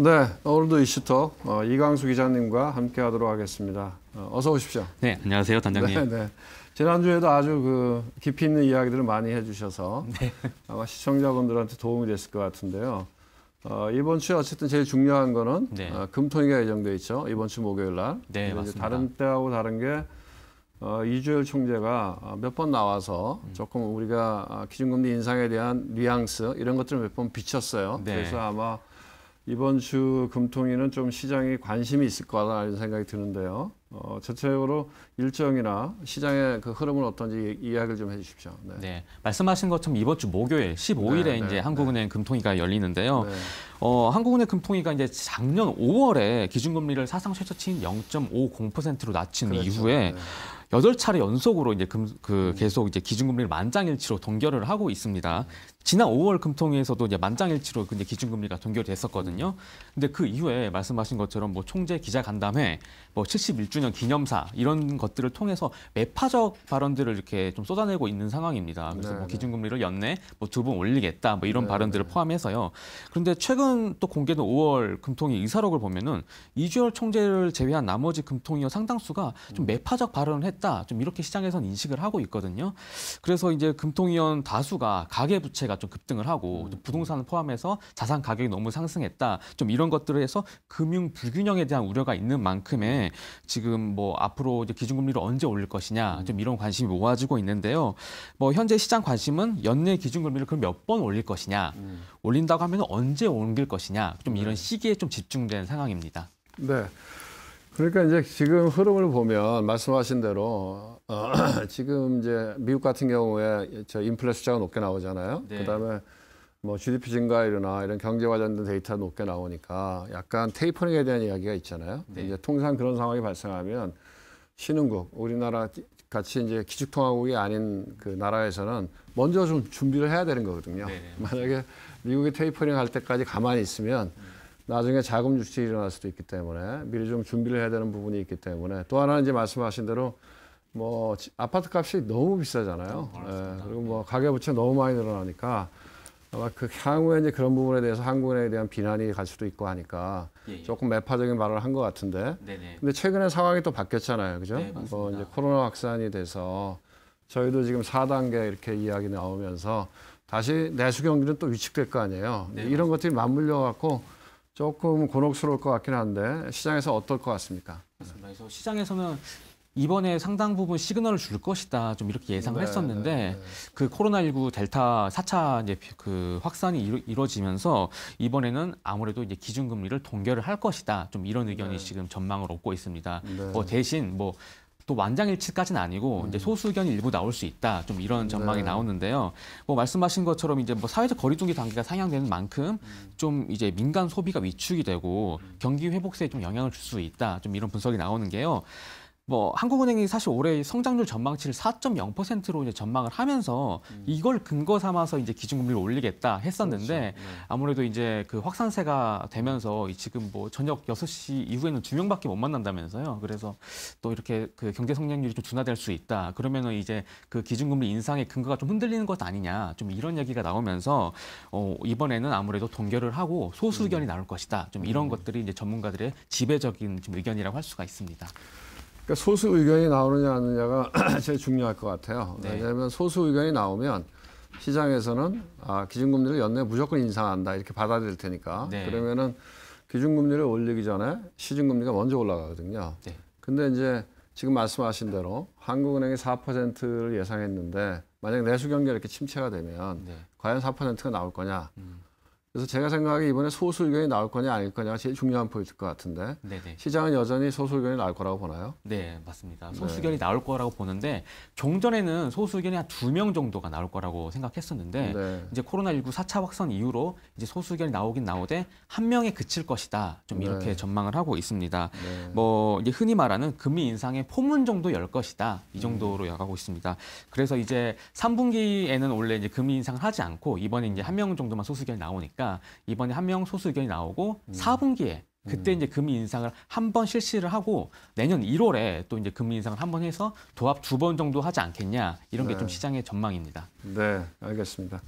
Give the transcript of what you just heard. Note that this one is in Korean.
네, 오늘도 이슈톡 어, 이광수 기자님과 함께하도록 하겠습니다. 어, 어서 오십시오. 네, 안녕하세요, 단장님. 네, 네. 지난주에도 아주 그 깊이 있는 이야기들을 많이 해주셔서 네. 아마 시청자분들한테 도움이 됐을 것 같은데요. 어, 이번 주에 어쨌든 제일 중요한 거는 네. 어, 금통위가 예정돼 있죠. 이번 주 목요일 날. 네, 맞습니다. 다른 때하고 다른 게 어, 이주열 총재가 어, 몇번 나와서 음. 조금 우리가 어, 기준금리 인상에 대한 뉘앙스 이런 것들을 몇 번 비쳤어요. 네. 그래서 아마 이번 주 금통위는 좀 시장에 관심이 있을 거라는 생각이 드는데요. 어, 전체적으로 일정이나 시장의 그 흐름은 어떤지 이야기를 좀 해주십시오. 네. 네. 말씀하신 것처럼 이번 주 목요일 15일에 네, 이제 네, 한국은행 금통위가 열리는데요. 네. 어, 한국은행 금통위가 이제 작년 5월에 기준금리를 사상 최저치인 0.50%로 낮춘 그렇죠. 이후에 네. 여덟 차례 연속으로 이제 금, 그 계속 이제 기준금리를 만장일치로 동결을 하고 있습니다. 지난 5월 금통위에서도 이제 만장일치로 이제 기준금리가 동결 됐었거든요. 근데 그 이후에 말씀하신 것처럼 뭐 총재 기자 간담회, 뭐 71주년 기념사 이런 것들을 통해서 매파적 발언들을 이렇게 좀 쏟아내고 있는 상황입니다. 그래서 뭐 네, 네. 기준금리를 연내 뭐 두 번 올리겠다 뭐 이런 네네. 발언들을 네. 포함해서요. 그런데 최근 또 공개된 5월 금통위 의사록을 보면은 이주열 총재를 제외한 나머지 금통위원 상당수가 좀 음. 매파적 발언을 했 했다. 좀 이렇게 시장에선 인식을 하고 있거든요. 그래서 이제 금통위원 다수가 가계 부채가 좀 급등을 하고 음. 부동산을 포함해서 자산 가격이 너무 상승했다. 좀 이런 것들을 해서 금융 불균형에 대한 우려가 있는 만큼에 지금 뭐 앞으로 이제 기준금리를 언제 올릴 것이냐 음. 좀 이런 관심이 모아지고 있는데요. 뭐 현재 시장 관심은 연내 기준금리를 그럼 몇 번 올릴 것이냐, 음. 올린다고 하면 언제 옮길 것이냐, 좀 이런 네. 시기에 좀 집중된 상황입니다. 네. 그러니까 이제 지금 흐름을 보면 말씀하신 대로 어, 지금 이제 미국 같은 경우에 저 인플레 숫자가 높게 나오잖아요. 네. 그다음에 뭐 GDP 증가율이나 이런 경제 관련된 데이터 높게 나오니까 약간 테이퍼링에 대한 이야기가 있잖아요. 네. 이제 통상 그런 상황이 발생하면 신흥국 우리나라 같이 이제 기축통화국이 아닌 그 나라에서는 먼저 좀 준비를 해야 되는 거거든요. 네. 네 만약에 미국이 테이퍼링 할 때까지 가만히 있으면 음. 나중에 자금 유출이 일어날 수도 있기 때문에 미리 좀 준비를 해야 되는 부분이 있기 때문에 또 하나는 이제 말씀하신 대로 뭐 아파트 값이 너무 비싸잖아요. 네, 그리고 뭐 가계부채 너무 많이 늘어나니까 아마 그 향후에 이제 그런 부분에 대해서 한국에 대한 비난이 갈 수도 있고 하니까 예, 예. 조금 매파적인 말을 한 것 같은데. 네네. 근데 최근에 상황이 또 바뀌었잖아요. 그죠? 네, 뭐 이제 코로나 확산이 돼서 저희도 지금 4단계 이렇게 이야기 나오면서 다시 내수 경기는 또 위축될 거 아니에요. 네, 이런 것들이 맞물려 갖고 조금 곤혹스러울 것 같긴 한데 시장에서 어떨 것 같습니까? 그래서 시장에서는 이번에 상당 부분 시그널을 줄 것이다 좀 이렇게 예상을 네, 했었는데 네, 네. 그 코로나19 델타 4차 이제 그 확산이 이루, 이루어지면서 이번에는 아무래도 이제 기준금리를 동결을 할 것이다 좀 이런 의견이 네. 지금 전망을 얻고 있습니다. 네. 뭐 대신 뭐또 완장일치까지는 아니고 음. 이제 소수 의견이 일부 나올 수 있다. 좀 이런 네. 전망이 네. 나오는데요. 뭐 말씀하신 것처럼 이제 뭐 사회적 거리두기 단계가 상향되는 만큼 음. 좀 이제 민간 소비가 위축이 되고 음. 경기 회복세에 좀 영향을 줄 수 있다. 좀 이런 분석이 나오는 게요. 뭐 한국은행이 사실 올해 성장률 전망치를 4.0%로 이제 전망을 하면서 음. 이걸 근거 삼아서 이제 기준금리를 올리겠다 했었는데 그렇죠. 네. 아무래도 이제 그 확산세가 되면서 지금 뭐 저녁 6시 이후에는 두 명밖에 못 만난다면서요. 그래서 또 이렇게 그 경제 성장률이 좀 둔화될 수 있다. 그러면은 이제 그 기준금리 인상의 근거가 좀 흔들리는 것 아니냐. 좀 이런 얘기가 나오면서 어 이번에는 아무래도 동결을 하고 소수 의견이 음. 나올 것이다. 좀 이런 음. 것들이 이제 전문가들의 지배적인 좀 의견이라고 할 수가 있습니다. 그러니까 소수 의견이 나오느냐 안 나느냐가 제일 중요할 것 같아요. 네. 왜냐하면 소수 의견이 나오면 시장에서는 아, 기준금리를 연내 무조건 인상한다 이렇게 받아들일 테니까 네. 그러면은 기준금리를 올리기 전에 시중금리가 먼저 올라가거든요. 네. 근데 이제 지금 말씀하신 대로 한국은행이 4%를 예상했는데 만약 내수 경기가 이렇게 침체가 되면 네. 과연 4%가 나올 거냐? 음. 그래서 제가 생각하기에 이번에 소수 의견이 나올 거냐 아닐 거냐가 제일 중요한 포인트일 것 같은데 네네. 시장은 여전히 소수 의견이 나올 거라고 보나요? 네, 맞습니다. 소수 의견이 네. 나올 거라고 보는데 종전에는 소수 의견이 한 두 명 정도가 나올 거라고 생각했었는데 네. 이제 코로나19 4차 확산 이후로 이제 소수 의견이 나오긴 나오되 한 명에 그칠 것이다. 좀 이렇게 네. 전망을 하고 있습니다. 네. 뭐 이제 흔히 말하는 금리 인상의 포문 정도 열 것이다. 이 정도로 음. 여가고 있습니다. 그래서 이제 3분기에는 원래 이제 금리 인상을 하지 않고 이번에 이제 한 명 정도만 소수 의견이 나오니까 보니까 이번에 한 명 소수 의견이 나오고 음. 4분기에 그때 음. 이제 금리 인상을 한 번 실시를 하고 내년 1월에 또 이제 금리 인상을 한 번 해서 도합 두 번 정도 하지 않겠냐 이런 네. 게좀 시장의 전망입니다. 네, 알겠습니다.